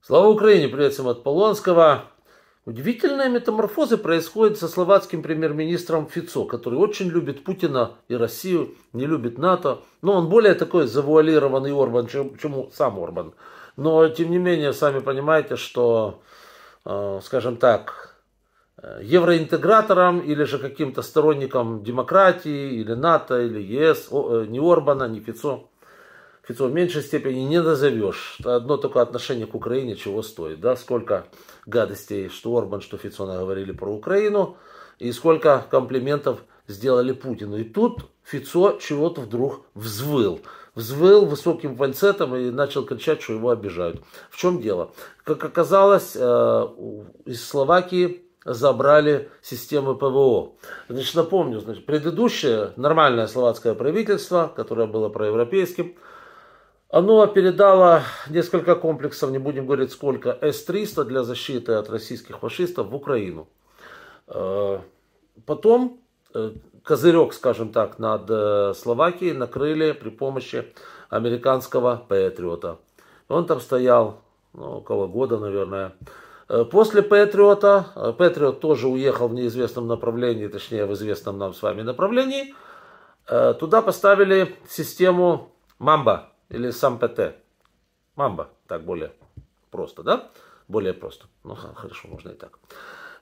Слава Украине! Привет всем от Полонского. Удивительные метаморфозы происходят со словацким премьер-министром Фицо, который очень любит Путина и Россию, не любит НАТО. Но он более такой завуалированный Орбан, чем, чем сам Орбан. Но, тем не менее, сами понимаете, что, э, скажем так, э, евроинтегратором или же каким-то сторонником демократии, или НАТО, или ЕС, о, э, ни Орбана, ни Фицо Фицо в меньшей степени не назовешь. Одно только отношение к Украине чего стоит. Да? Сколько гадостей, что Орбан, что Фицо говорили про Украину. И сколько комплиментов сделали Путину. И тут Фицо чего-то вдруг взвыл. Взвыл высоким фальцетом и начал кричать, что его обижают. В чем дело? Как оказалось, э, из Словакии забрали системы ПВО. Значит, напомню, значит, предыдущее нормальное словацкое правительство, которое было проевропейским, оно передало несколько комплексов, не будем говорить сколько, С-300 для защиты от российских фашистов в Украину. Э, потом э, козырек, скажем так, над э, Словакией накрыли при помощи американского Патриота. Он там стоял ну, около года, наверное. После Патриота, Патриот тоже уехал в неизвестном направлении, точнее в известном нам с вами направлении, туда поставили систему Мамба. Или сам ПТ? Мамба, так более просто, да? Более просто. Ну, хорошо, можно и так.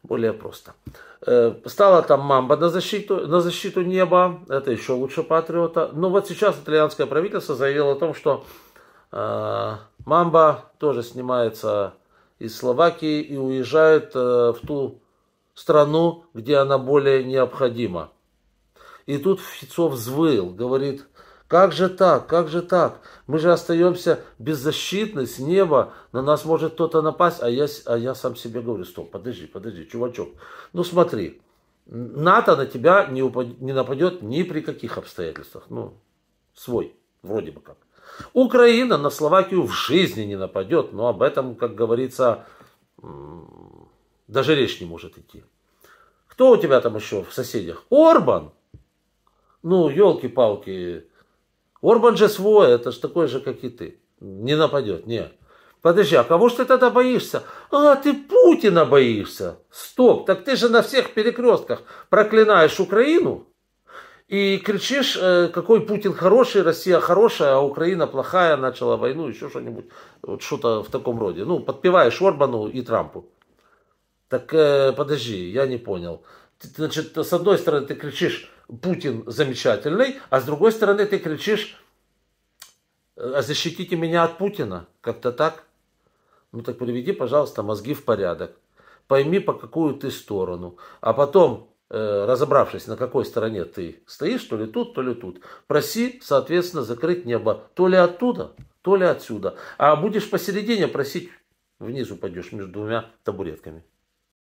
Более просто. Э, стала там Мамба на защиту, на защиту неба. Это еще лучше Патриота. Но вот сейчас итальянское правительство заявило о том, что э, Мамба тоже снимается из Словакии и уезжает э, в ту страну, где она более необходима. И тут Фицов взвыл, говорит, как же так? Как же так? Мы же остаемся беззащитны с неба. На нас может кто-то напасть. А я, а я сам себе говорю, стоп, подожди, подожди, чувачок. Ну смотри, НАТО на тебя не, упад... не нападет ни при каких обстоятельствах. Ну, свой, вроде бы как. Украина на Словакию в жизни не нападет, но об этом, как говорится, даже речь не может идти. Кто у тебя там еще в соседях? Орбан! Ну, елки-палки, Орбан же свой, это же такой же, как и ты. Не нападет, нет. Подожди, а кого ж ты тогда боишься? А, ты Путина боишься. Стоп, так ты же на всех перекрестках проклинаешь Украину и кричишь, э, какой Путин хороший, Россия хорошая, а Украина плохая, начала войну, еще что-нибудь, вот что-то в таком роде. Ну, подпеваешь Орбану и Трампу. Так э, подожди, я не понял. Значит, с одной стороны ты кричишь, Путин замечательный, а с другой стороны ты кричишь, «А защитите меня от Путина, как-то так. Ну так приведи, пожалуйста, мозги в порядок. Пойми, по какую ты сторону. А потом, э, разобравшись, на какой стороне ты стоишь, то ли тут, то ли тут, проси, соответственно, закрыть небо то ли оттуда, то ли отсюда. А будешь посередине просить, внизу пойдешь между двумя табуретками.